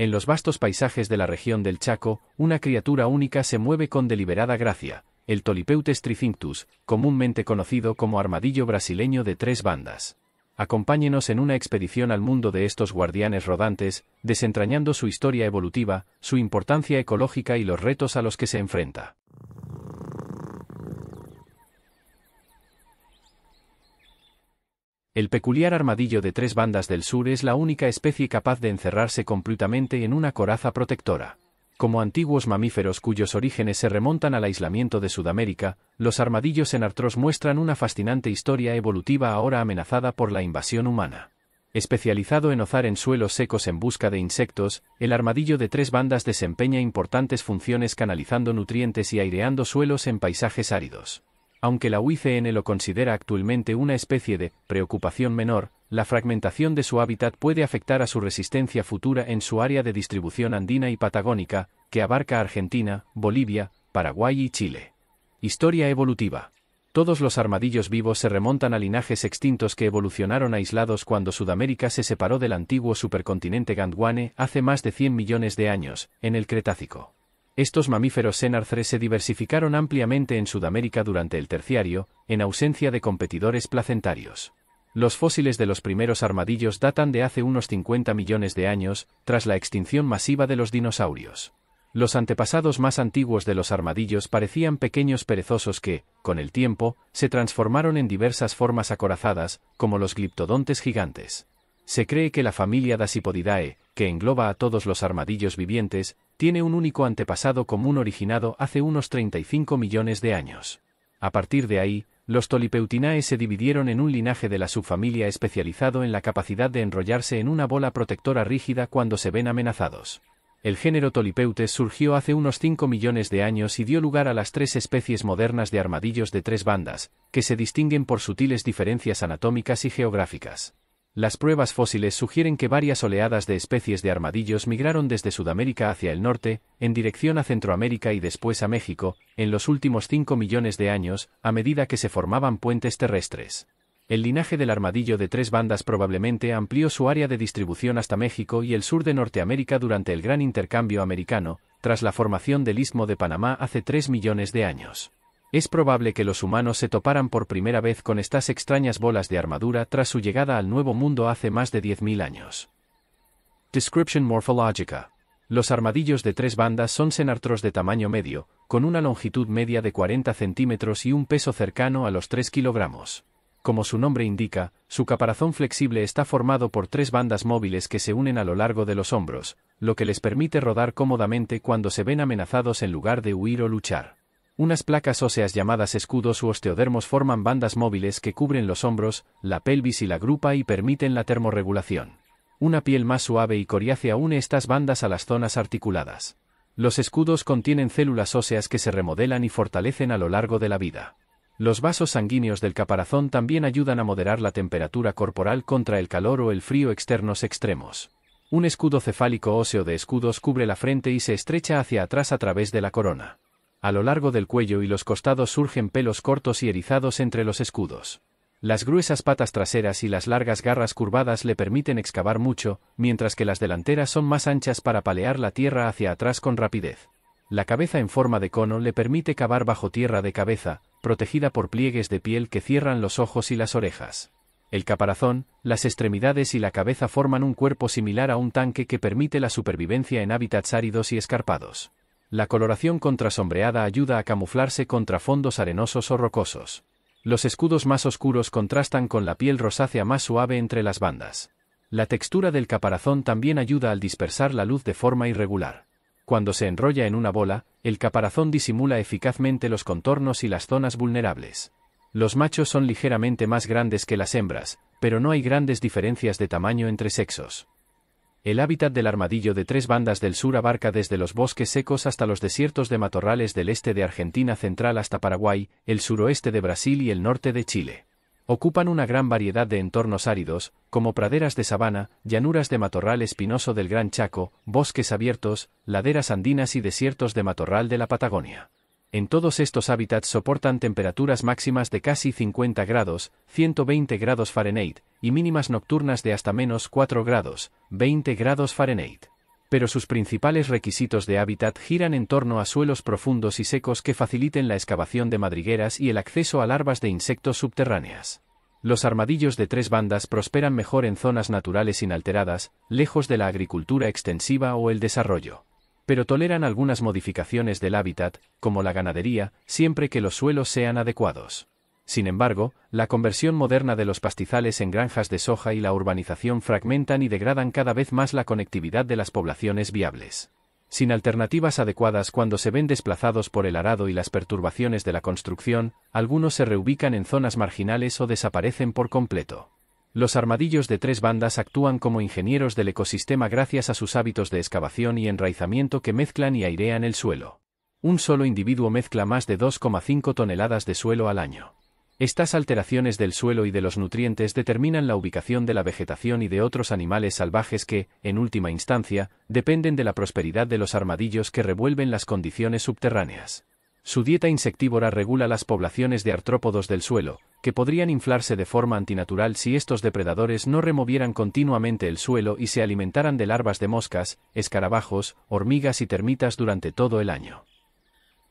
En los vastos paisajes de la región del Chaco, una criatura única se mueve con deliberada gracia, el Tolipeutes tricinctus, comúnmente conocido como armadillo brasileño de tres bandas. Acompáñenos en una expedición al mundo de estos guardianes rodantes, desentrañando su historia evolutiva, su importancia ecológica y los retos a los que se enfrenta. El peculiar armadillo de tres bandas del sur es la única especie capaz de encerrarse completamente en una coraza protectora. Como antiguos mamíferos cuyos orígenes se remontan al aislamiento de Sudamérica, los armadillos en artros muestran una fascinante historia evolutiva ahora amenazada por la invasión humana. Especializado en ozar en suelos secos en busca de insectos, el armadillo de tres bandas desempeña importantes funciones canalizando nutrientes y aireando suelos en paisajes áridos. Aunque la UICN lo considera actualmente una especie de preocupación menor, la fragmentación de su hábitat puede afectar a su resistencia futura en su área de distribución andina y patagónica, que abarca Argentina, Bolivia, Paraguay y Chile. Historia evolutiva. Todos los armadillos vivos se remontan a linajes extintos que evolucionaron aislados cuando Sudamérica se separó del antiguo supercontinente Gandwane hace más de 100 millones de años, en el Cretácico. Estos mamíferos senarcres se diversificaron ampliamente en Sudamérica durante el terciario, en ausencia de competidores placentarios. Los fósiles de los primeros armadillos datan de hace unos 50 millones de años, tras la extinción masiva de los dinosaurios. Los antepasados más antiguos de los armadillos parecían pequeños perezosos que, con el tiempo, se transformaron en diversas formas acorazadas, como los gliptodontes gigantes. Se cree que la familia Dasipodidae, que engloba a todos los armadillos vivientes, tiene un único antepasado común originado hace unos 35 millones de años. A partir de ahí, los Tolipeutinae se dividieron en un linaje de la subfamilia especializado en la capacidad de enrollarse en una bola protectora rígida cuando se ven amenazados. El género Tolipeutes surgió hace unos 5 millones de años y dio lugar a las tres especies modernas de armadillos de tres bandas, que se distinguen por sutiles diferencias anatómicas y geográficas. Las pruebas fósiles sugieren que varias oleadas de especies de armadillos migraron desde Sudamérica hacia el norte, en dirección a Centroamérica y después a México, en los últimos 5 millones de años, a medida que se formaban puentes terrestres. El linaje del armadillo de tres bandas probablemente amplió su área de distribución hasta México y el sur de Norteamérica durante el Gran Intercambio Americano, tras la formación del Istmo de Panamá hace 3 millones de años. Es probable que los humanos se toparan por primera vez con estas extrañas bolas de armadura tras su llegada al Nuevo Mundo hace más de 10.000 años. Description morphologica. Los armadillos de tres bandas son senartros de tamaño medio, con una longitud media de 40 centímetros y un peso cercano a los 3 kilogramos. Como su nombre indica, su caparazón flexible está formado por tres bandas móviles que se unen a lo largo de los hombros, lo que les permite rodar cómodamente cuando se ven amenazados en lugar de huir o luchar. Unas placas óseas llamadas escudos u osteodermos forman bandas móviles que cubren los hombros, la pelvis y la grupa y permiten la termorregulación. Una piel más suave y coriácea une estas bandas a las zonas articuladas. Los escudos contienen células óseas que se remodelan y fortalecen a lo largo de la vida. Los vasos sanguíneos del caparazón también ayudan a moderar la temperatura corporal contra el calor o el frío externos extremos. Un escudo cefálico óseo de escudos cubre la frente y se estrecha hacia atrás a través de la corona. A lo largo del cuello y los costados surgen pelos cortos y erizados entre los escudos. Las gruesas patas traseras y las largas garras curvadas le permiten excavar mucho, mientras que las delanteras son más anchas para palear la tierra hacia atrás con rapidez. La cabeza en forma de cono le permite cavar bajo tierra de cabeza, protegida por pliegues de piel que cierran los ojos y las orejas. El caparazón, las extremidades y la cabeza forman un cuerpo similar a un tanque que permite la supervivencia en hábitats áridos y escarpados. La coloración contrasombreada ayuda a camuflarse contra fondos arenosos o rocosos. Los escudos más oscuros contrastan con la piel rosácea más suave entre las bandas. La textura del caparazón también ayuda al dispersar la luz de forma irregular. Cuando se enrolla en una bola, el caparazón disimula eficazmente los contornos y las zonas vulnerables. Los machos son ligeramente más grandes que las hembras, pero no hay grandes diferencias de tamaño entre sexos. El hábitat del armadillo de tres bandas del sur abarca desde los bosques secos hasta los desiertos de matorrales del este de Argentina central hasta Paraguay, el suroeste de Brasil y el norte de Chile. Ocupan una gran variedad de entornos áridos, como praderas de sabana, llanuras de matorral espinoso del Gran Chaco, bosques abiertos, laderas andinas y desiertos de matorral de la Patagonia en todos estos hábitats soportan temperaturas máximas de casi 50 grados, 120 grados Fahrenheit, y mínimas nocturnas de hasta menos 4 grados, 20 grados Fahrenheit. Pero sus principales requisitos de hábitat giran en torno a suelos profundos y secos que faciliten la excavación de madrigueras y el acceso a larvas de insectos subterráneas. Los armadillos de tres bandas prosperan mejor en zonas naturales inalteradas, lejos de la agricultura extensiva o el desarrollo pero toleran algunas modificaciones del hábitat, como la ganadería, siempre que los suelos sean adecuados. Sin embargo, la conversión moderna de los pastizales en granjas de soja y la urbanización fragmentan y degradan cada vez más la conectividad de las poblaciones viables. Sin alternativas adecuadas cuando se ven desplazados por el arado y las perturbaciones de la construcción, algunos se reubican en zonas marginales o desaparecen por completo. Los armadillos de tres bandas actúan como ingenieros del ecosistema gracias a sus hábitos de excavación y enraizamiento que mezclan y airean el suelo. Un solo individuo mezcla más de 2,5 toneladas de suelo al año. Estas alteraciones del suelo y de los nutrientes determinan la ubicación de la vegetación y de otros animales salvajes que, en última instancia, dependen de la prosperidad de los armadillos que revuelven las condiciones subterráneas. Su dieta insectívora regula las poblaciones de artrópodos del suelo, que podrían inflarse de forma antinatural si estos depredadores no removieran continuamente el suelo y se alimentaran de larvas de moscas, escarabajos, hormigas y termitas durante todo el año.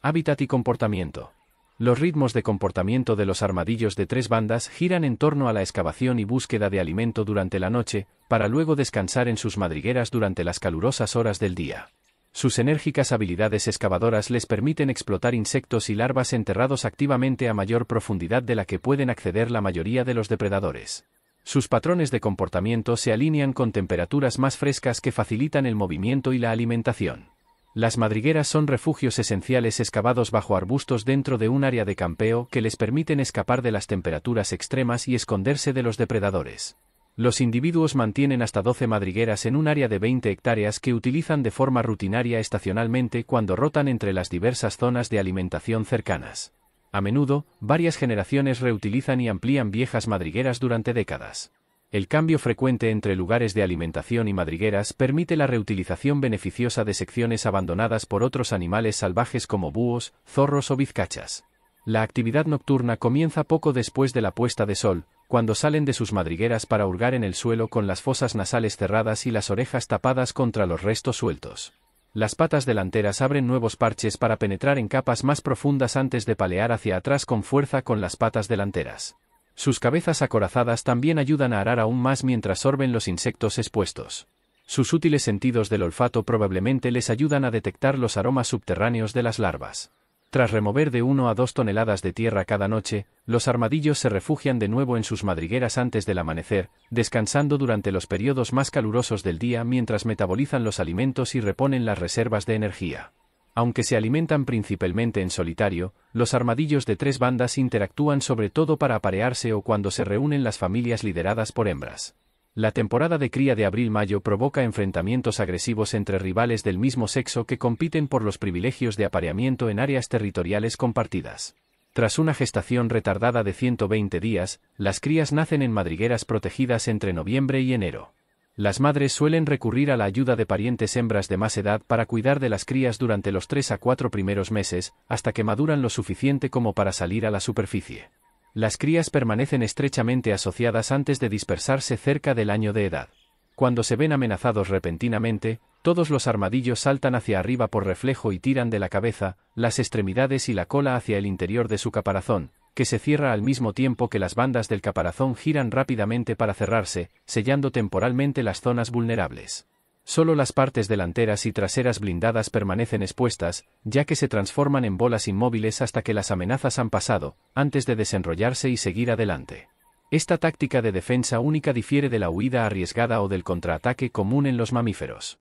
Hábitat y comportamiento. Los ritmos de comportamiento de los armadillos de tres bandas giran en torno a la excavación y búsqueda de alimento durante la noche, para luego descansar en sus madrigueras durante las calurosas horas del día. Sus enérgicas habilidades excavadoras les permiten explotar insectos y larvas enterrados activamente a mayor profundidad de la que pueden acceder la mayoría de los depredadores. Sus patrones de comportamiento se alinean con temperaturas más frescas que facilitan el movimiento y la alimentación. Las madrigueras son refugios esenciales excavados bajo arbustos dentro de un área de campeo que les permiten escapar de las temperaturas extremas y esconderse de los depredadores. Los individuos mantienen hasta 12 madrigueras en un área de 20 hectáreas que utilizan de forma rutinaria estacionalmente cuando rotan entre las diversas zonas de alimentación cercanas. A menudo, varias generaciones reutilizan y amplían viejas madrigueras durante décadas. El cambio frecuente entre lugares de alimentación y madrigueras permite la reutilización beneficiosa de secciones abandonadas por otros animales salvajes como búhos, zorros o vizcachas. La actividad nocturna comienza poco después de la puesta de sol, cuando salen de sus madrigueras para hurgar en el suelo con las fosas nasales cerradas y las orejas tapadas contra los restos sueltos. Las patas delanteras abren nuevos parches para penetrar en capas más profundas antes de palear hacia atrás con fuerza con las patas delanteras. Sus cabezas acorazadas también ayudan a arar aún más mientras sorben los insectos expuestos. Sus útiles sentidos del olfato probablemente les ayudan a detectar los aromas subterráneos de las larvas. Tras remover de 1 a 2 toneladas de tierra cada noche, los armadillos se refugian de nuevo en sus madrigueras antes del amanecer, descansando durante los periodos más calurosos del día mientras metabolizan los alimentos y reponen las reservas de energía. Aunque se alimentan principalmente en solitario, los armadillos de tres bandas interactúan sobre todo para aparearse o cuando se reúnen las familias lideradas por hembras. La temporada de cría de abril-mayo provoca enfrentamientos agresivos entre rivales del mismo sexo que compiten por los privilegios de apareamiento en áreas territoriales compartidas. Tras una gestación retardada de 120 días, las crías nacen en madrigueras protegidas entre noviembre y enero. Las madres suelen recurrir a la ayuda de parientes hembras de más edad para cuidar de las crías durante los tres a cuatro primeros meses, hasta que maduran lo suficiente como para salir a la superficie. Las crías permanecen estrechamente asociadas antes de dispersarse cerca del año de edad. Cuando se ven amenazados repentinamente, todos los armadillos saltan hacia arriba por reflejo y tiran de la cabeza, las extremidades y la cola hacia el interior de su caparazón, que se cierra al mismo tiempo que las bandas del caparazón giran rápidamente para cerrarse, sellando temporalmente las zonas vulnerables. Solo las partes delanteras y traseras blindadas permanecen expuestas, ya que se transforman en bolas inmóviles hasta que las amenazas han pasado, antes de desenrollarse y seguir adelante. Esta táctica de defensa única difiere de la huida arriesgada o del contraataque común en los mamíferos.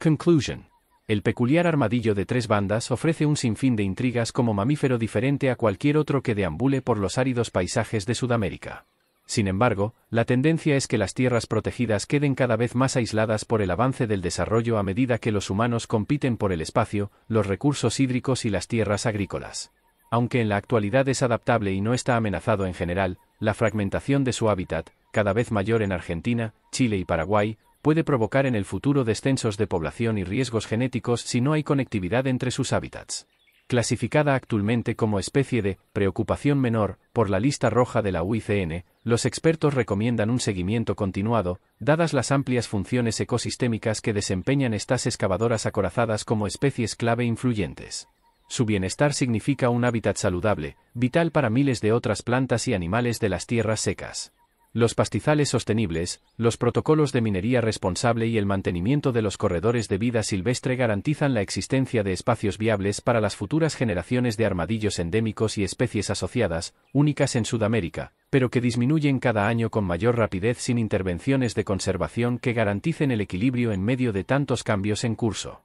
Conclusion. El peculiar armadillo de tres bandas ofrece un sinfín de intrigas como mamífero diferente a cualquier otro que deambule por los áridos paisajes de Sudamérica. Sin embargo, la tendencia es que las tierras protegidas queden cada vez más aisladas por el avance del desarrollo a medida que los humanos compiten por el espacio, los recursos hídricos y las tierras agrícolas. Aunque en la actualidad es adaptable y no está amenazado en general, la fragmentación de su hábitat, cada vez mayor en Argentina, Chile y Paraguay, puede provocar en el futuro descensos de población y riesgos genéticos si no hay conectividad entre sus hábitats clasificada actualmente como especie de preocupación menor por la lista roja de la UICN, los expertos recomiendan un seguimiento continuado, dadas las amplias funciones ecosistémicas que desempeñan estas excavadoras acorazadas como especies clave influyentes. Su bienestar significa un hábitat saludable, vital para miles de otras plantas y animales de las tierras secas los pastizales sostenibles, los protocolos de minería responsable y el mantenimiento de los corredores de vida silvestre garantizan la existencia de espacios viables para las futuras generaciones de armadillos endémicos y especies asociadas, únicas en Sudamérica, pero que disminuyen cada año con mayor rapidez sin intervenciones de conservación que garanticen el equilibrio en medio de tantos cambios en curso.